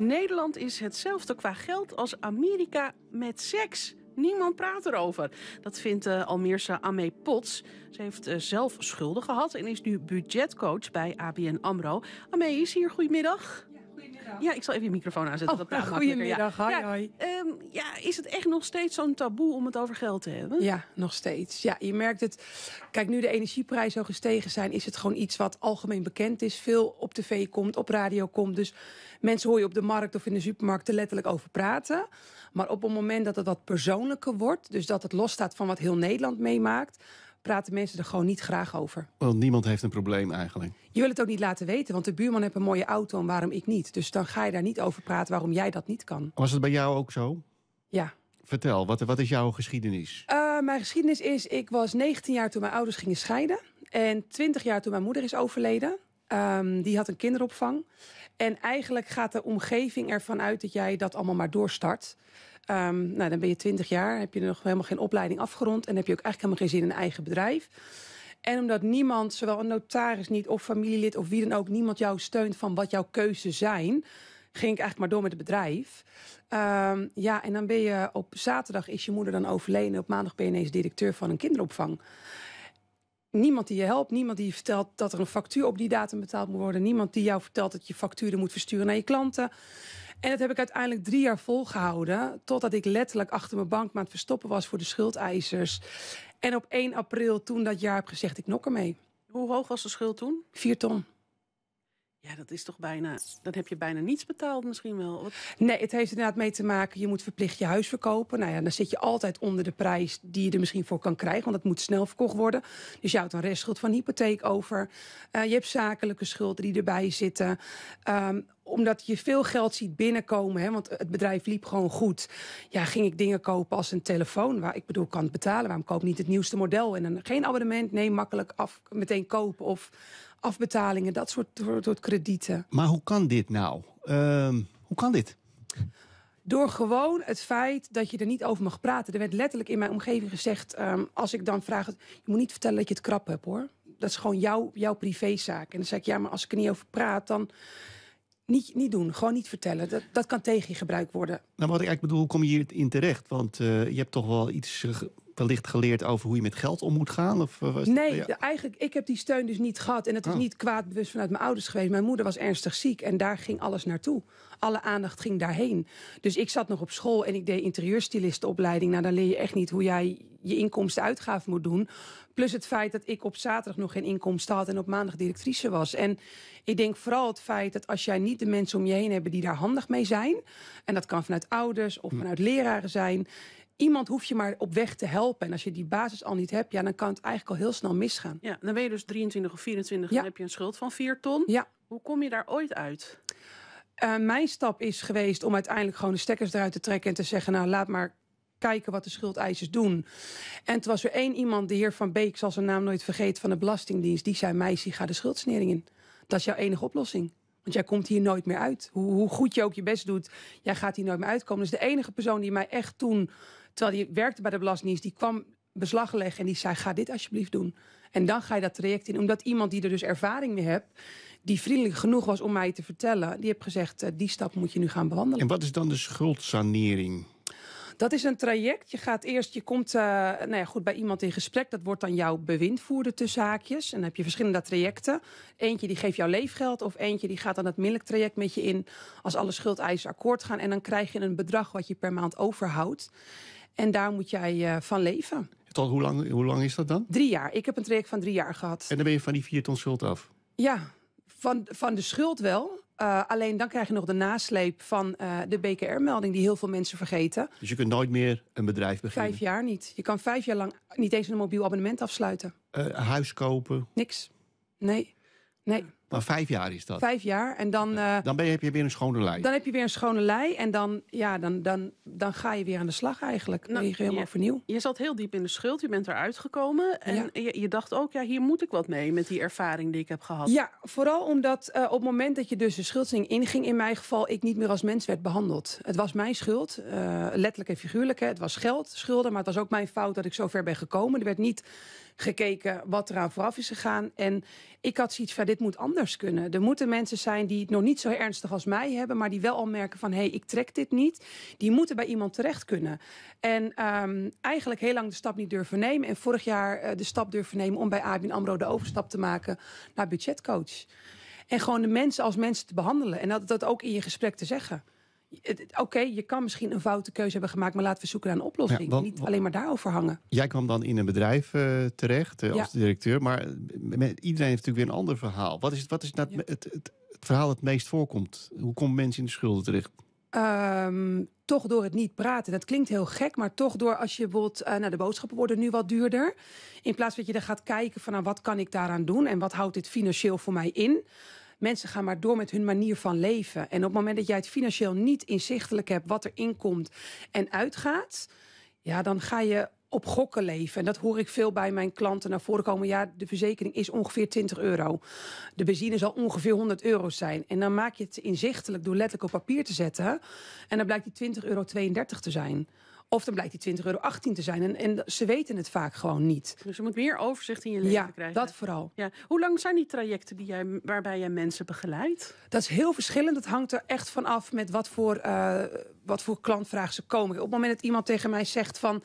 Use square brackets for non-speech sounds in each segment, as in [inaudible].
Nederland is hetzelfde qua geld als Amerika met seks. Niemand praat erover. Dat vindt de eh, Almeerse Amé Pots. Ze heeft eh, zelf schulden gehad en is nu budgetcoach bij ABN AMRO. Amé is hier, goedemiddag. Ja. ik zal even je microfoon aanzetten. Oh, goedemiddag, ja. hoi, hoi. Ehm, ja, is het echt nog steeds zo'n taboe om het over geld te hebben? Ja, nog steeds. Ja, je merkt het. Kijk, nu de energieprijzen zo gestegen zijn... is het gewoon iets wat algemeen bekend is. Veel op tv komt, op radio komt. Dus mensen hoor je op de markt of in de supermarkt er letterlijk over praten. Maar op het moment dat het wat persoonlijker wordt... dus dat het losstaat van wat heel Nederland meemaakt praten mensen er gewoon niet graag over. Want niemand heeft een probleem eigenlijk. Je wil het ook niet laten weten, want de buurman heeft een mooie auto en waarom ik niet. Dus dan ga je daar niet over praten waarom jij dat niet kan. Was het bij jou ook zo? Ja. Vertel, wat, wat is jouw geschiedenis? Eh, mijn geschiedenis is, ik was 19 jaar toen mijn ouders gingen scheiden. En 20 jaar toen mijn moeder is overleden. Ehm, die had een kinderopvang. En eigenlijk gaat de omgeving ervan uit dat jij dat allemaal maar doorstart. Ehm, nou, dan ben je 20 jaar, heb je nog helemaal geen opleiding afgerond en heb je ook eigenlijk helemaal geen zin in een eigen bedrijf. En omdat niemand, zowel een notaris niet of familielid of wie dan ook, niemand jou steunt van wat jouw keuzes zijn, ging ik eigenlijk maar door met het bedrijf. Ehm, ja, en dan ben je op zaterdag is je moeder dan overleden. Op maandag ben je ineens directeur van een kinderopvang niemand die je helpt, niemand die je vertelt dat er een factuur op die datum betaald moet worden, niemand die jou vertelt dat je facturen moet versturen naar je klanten. En dat heb ik uiteindelijk drie jaar volgehouden, totdat ik letterlijk achter mijn bankmaat verstoppen was voor de schuldeisers. En op 1 april toen dat jaar heb gezegd, ik nok ermee. Hoe hoog was de schuld toen? Vier ton. Ja, dat is toch bijna. Dan heb je bijna niets betaald misschien wel. Nee, het heeft inderdaad mee te maken. Je moet verplicht je huis verkopen. Nou ja, dan zit je altijd onder de prijs die je er misschien voor kan krijgen. Want het moet snel verkocht worden. Dus je houdt een restschuld van hypotheek over. Eh, je hebt zakelijke schulden die erbij zitten. Ehm, omdat je veel geld ziet binnenkomen, hè, want het bedrijf liep gewoon goed. Ja, ging ik dingen kopen als een telefoon, waar ik bedoel, kan het betalen. Waarom koop niet het nieuwste model en dan geen abonnement? Nee, makkelijk af, meteen kopen. Of afbetalingen, dat soort, soort kredieten. Maar hoe kan dit nou? Ehm, hoe kan dit? Door gewoon het feit dat je er niet over mag praten. Er werd letterlijk in mijn omgeving gezegd: ehm, als ik dan vraag, je moet niet vertellen dat je het krap hebt hoor. Dat is gewoon jouw, jouw privézaak. En dan zei ik: ja, maar als ik er niet over praat, dan. Niet, niet doen, gewoon niet vertellen. Dat, dat kan tegen je gebruikt worden. Nou, wat ik eigenlijk bedoel, kom je hierin terecht? Want eh, je hebt toch wel iets wellicht geleerd over hoe je met geld om moet gaan? Of eh, was nee, eigenlijk, ik heb die steun dus niet gehad. En het is oh. niet bewust vanuit mijn ouders geweest. Mijn moeder was ernstig ziek en daar ging alles naartoe. Alle aandacht ging daarheen. Dus ik zat nog op school en ik deed interieurstilistenopleiding. Nou, dan leer je echt niet hoe jij je inkomstenuitgaven moet doen. Plus het feit dat ik op zaterdag nog geen inkomsten had en op maandag directrice was. En ik denk vooral het feit dat als jij niet de mensen om je heen hebt die daar handig mee zijn, en dat kan vanuit ouders of hm. vanuit leraren zijn, iemand hoef je maar op weg te helpen. En als je die basis al niet hebt, ja, dan kan het eigenlijk al heel snel misgaan. Ja, dan ben je dus 23 of 24 en heb je een schuld van 4 ton. Ja. Hoe kom je daar ooit uit? Eh, mijn stap is geweest om uiteindelijk gewoon de stekkers eruit te trekken en te zeggen: Nou, laat maar kijken wat de schuldeisers doen. En toen was er één iemand, de heer Van Beek, zal zijn naam nooit vergeten, van de Belastingdienst, die zei: Meisje, ga de schuldsnering in. Dat is jouw enige oplossing. Want jij komt hier nooit meer uit. Hoe, hoe, goed je ook je best doet, jij gaat hier nooit meer uitkomen. Dus de enige persoon die mij echt toen Terwijl die werkte bij de Belastingdienst, die kwam beslag leggen en die zei: ga dit alsjeblieft doen. En dan ga je dat traject in. Omdat iemand die er dus ervaring mee hebt, die vriendelijk genoeg was om mij te vertellen, die heeft gezegd: eh, die stap moet je nu gaan bewandelen. En wat is dan de schuldsanering? Dat is een traject. Je gaat eerst, je komt eh, nou ja, goed, bij iemand in gesprek. Dat wordt dan jouw bewindvoerder tussen haakjes. En dan heb je verschillende trajecten. Eentje die geeft jouw leefgeld. Of eentje die gaat dan het middelijk traject met je in. Als alle schuldeisers akkoord gaan. En dan krijg je een bedrag wat je per maand overhoudt. En daar moet jij eh, van leven. Tot hoe lang, hoe lang is dat dan? Drie jaar. Ik heb een traject van drie jaar gehad. En dan ben je van die vier ton schuld af? Ja, van, van de schuld wel. Eh, alleen dan krijg je nog de nasleep van eh, de BKR-melding, die heel veel mensen vergeten. Dus je kunt nooit meer een bedrijf beginnen? Vijf jaar niet. Je kan vijf jaar lang niet eens een mobiel abonnement afsluiten. Uh, huis kopen? Niks. Nee. Nee. Maar vijf jaar is dat. Vijf jaar. En dan, eh, dan ben je, heb je weer een schone lei. Dan heb je weer een schone lei. En dan, ja, dan, dan, dan ga je weer aan de slag eigenlijk. Nou, je helemaal vernieuw. Je zat heel diep in de schuld. Je bent eruit gekomen. En je, je, dacht ook, ja, hier moet ik wat mee met die ervaring die ik heb gehad. Ja, vooral omdat eh, op het moment dat je dus de schuldsing inging... in mijn geval, ik niet meer als mens werd behandeld. Het was mijn schuld. Uh, letterlijk en figuurlijk. Hè. Het was geld, schulden. Maar het was ook mijn fout dat ik zo ver ben gekomen. Er werd niet gekeken wat eraan vooraf is gegaan. En ik had zoiets van, dit moet anders kunnen. Er moeten mensen zijn die het nog niet zo ernstig als mij hebben... maar die wel al merken van, hé, hey, ik trek dit niet. Die moeten bij iemand terecht kunnen. En ehm, eigenlijk heel lang de stap niet durven nemen. En vorig jaar eh, de stap durven nemen om bij ABN AMRO de overstap te maken... naar budgetcoach. En gewoon de mensen als mensen te behandelen. En dat, dat ook in je gesprek te zeggen. Oké, je kan misschien een foute keuze hebben gemaakt, maar laten we zoeken naar een oplossing. Ja, Niet alleen maar daarover hangen. Jij kwam dan in een bedrijf eh, terecht uh, ja. als directeur, maar iedereen heeft natuurlijk weer een ander verhaal. Wat is, wat is nou het, het, het, verhaal dat het meest voorkomt? Hoe komen mensen in de schulden terecht? Ehm, toch door het niet praten. Dat klinkt heel gek, maar toch door als je bijvoorbeeld... Uh, nou, de boodschappen worden nu wat duurder. In plaats dat je er gaat kijken van nou, wat kan ik daaraan doen... en wat houdt dit financieel voor mij in mensen gaan maar door met hun manier van leven. En op het moment dat jij het financieel niet inzichtelijk hebt wat er inkomt en uitgaat, ja, dan ga je op gokken leven. En dat hoor ik veel bij mijn klanten naar voren komen. Ja, de verzekering is ongeveer 20 euro. De benzine zal ongeveer 100 euro zijn. En dan maak je het inzichtelijk door letterlijk op papier te zetten. En dan blijkt die 20 euro 32 te zijn. Of dan blijkt die 20,18 euro te zijn. En, en ze weten het vaak gewoon niet. Dus je moet meer overzicht in je leven krijgen. Ja, dat vooral. Ja. Hoe lang zijn die trajecten die jij, waarbij jij mensen begeleidt? Dat is heel verschillend. Dat hangt er echt van af met wat voor... Eh, wat voor klantvraag ze komen. Op het moment dat iemand tegen mij zegt van...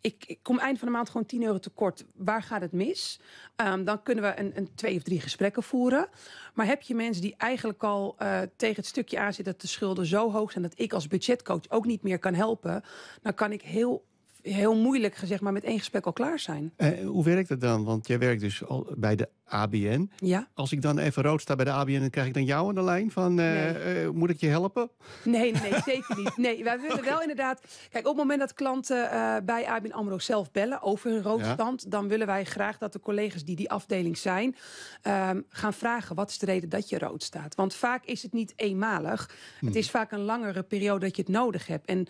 ik, ik kom eind van de maand gewoon 10 euro tekort. Waar gaat het mis? Ehm, dan kunnen we een, een, twee of drie gesprekken voeren. Maar heb je mensen die eigenlijk al eh, tegen het stukje aan zitten... dat de schulden zo hoog zijn dat ik als budgetcoach ook niet meer kan helpen... dan kan ik heel heel moeilijk gezegd, maar met één gesprek al klaar zijn. Eh, hoe werkt dat dan? Want jij werkt dus al bij de ABN. Ja. Als ik dan even rood sta bij de ABN, dan krijg ik dan jou aan de lijn van eh, eh, moet ik je helpen? Nee, nee, [laughs] zeker niet. Nee, wij willen wel inderdaad. Kijk, op het moment dat klanten eh, bij ABN Amro zelf bellen over hun roodstand, ja. dan willen wij graag dat de collega's die die afdeling zijn, ehm, gaan vragen wat is de reden dat je rood staat. Want vaak is het niet eenmalig. Het hmm. is vaak een langere periode dat je het nodig hebt. En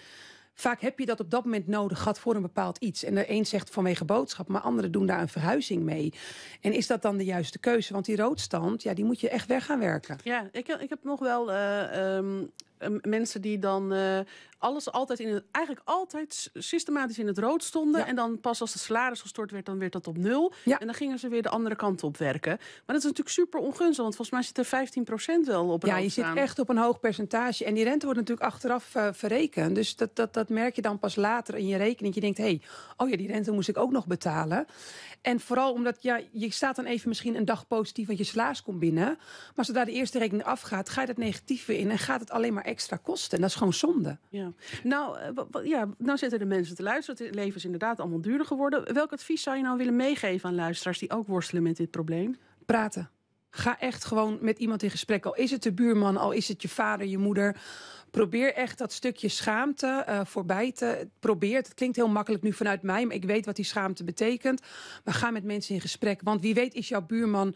vaak heb je dat op dat moment nodig gehad voor een bepaald iets. En de een zegt vanwege boodschap, maar anderen doen daar een verhuizing mee. En is dat dan de juiste keuze? Want die roodstand, ja, die moet je echt weg gaan werken. Ja, ik, ik heb nog wel eh, ehm, eh, mensen die dan eh, alles altijd in het, eigenlijk altijd systematisch in het rood stonden. En dan pas als de salaris gestort werd, dan werd dat op nul. Ja. En dan gingen ze weer de andere kant op werken. Maar dat is natuurlijk super ongunstig, want volgens mij zit er 15% wel op Ja, je zit echt op een hoog percentage. En die rente wordt natuurlijk achteraf uh, verrekend. Dus dat, dat, dat merk je dan pas later in je rekening. Je denkt, hé, hey, oh ja, die rente moest ik ook nog betalen. En vooral omdat, ja, je staat dan even misschien een dag positief, want je salaris komt binnen. Maar zodra de eerste rekening afgaat, ga je dat weer in en gaat het alleen maar extra kosten. En dat is gewoon zonde. Ja. Nou, eh, ja, nou zitten de mensen te luisteren. Het leven is inderdaad allemaal duurder geworden. Welk advies zou je nou willen meegeven aan luisteraars die ook worstelen met dit probleem? Praten. Ga echt gewoon met iemand in gesprek. Al is het de buurman, al is het je vader, je moeder. Probeer echt dat stukje schaamte eh, voorbij te. Probeer. Het klinkt heel makkelijk nu vanuit mij, maar ik weet wat die schaamte betekent. Maar ga met mensen in gesprek. Want wie weet is jouw buurman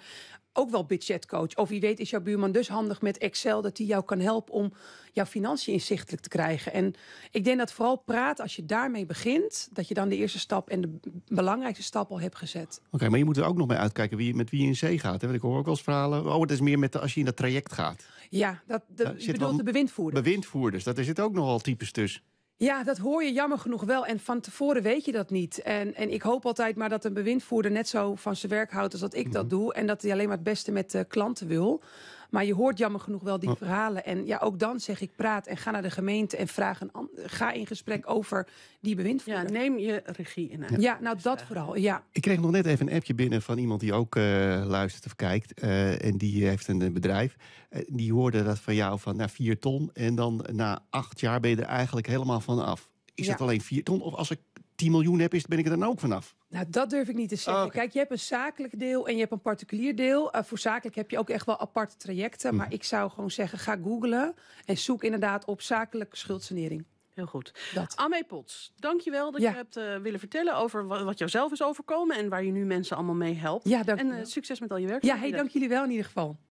ook wel budgetcoach. Of wie weet is jouw buurman dus handig met Excel dat hij jou kan helpen om jouw financiën inzichtelijk te krijgen. En ik denk dat vooral praat, als je daarmee begint, dat je dan de eerste stap en de belangrijkste stap al hebt gezet. Oké, maar je moet er ook nog mee uitkijken wie, met wie je in zee gaat. Hè? Want ik hoor ook wel eens verhalen. Oh, het is meer met de, als je in dat traject gaat. Ja, dat, de, bedoelt de bewindvoerders. Bewindvoerders, dat, is het ook nogal types dus. tussen. Ja, dat hoor je jammer genoeg wel. En van tevoren weet je dat niet. En, en ik hoop altijd maar dat een bewindvoerder net zo van zijn werk houdt als dat ik dat mhm. doe. En dat hij alleen maar het beste met de eh, klanten wil. Maar je hoort jammer genoeg wel die verhalen. En ja, ook dan zeg ik praat en ga naar de gemeente en vraag een ga in gesprek over die bewindvoerder. Ja, neem je regie in. Ja. ja, nou dat vooral. Ja. Ik kreeg nog net even een appje binnen van iemand die ook eh, luistert of kijkt. Eh, en die heeft een bedrijf. Eh, die hoorde dat van jou van na nou, vier ton. En dan na acht jaar ben je er eigenlijk helemaal van af. Is ja. dat alleen vier ton? Of als ik 10 miljoen heb, is, ben ik er dan ook vanaf. Nou, dat durf ik niet te zeggen. Ah, Kijk, je hebt een zakelijk deel en je hebt een particulier deel. Eh, voor zakelijk heb je ook echt wel aparte trajecten. Maar mhm. ik zou gewoon zeggen, ga googlen en zoek inderdaad op zakelijke schuldsanering. Heel goed. Dat. Amé Pots, dankjewel dat je hebt eh, willen vertellen over wat, jou zelf is overkomen en waar je nu mensen allemaal mee helpt. Ja, dank en eh, succes met al je werk. Ja, hey, dank jullie wel in ieder geval.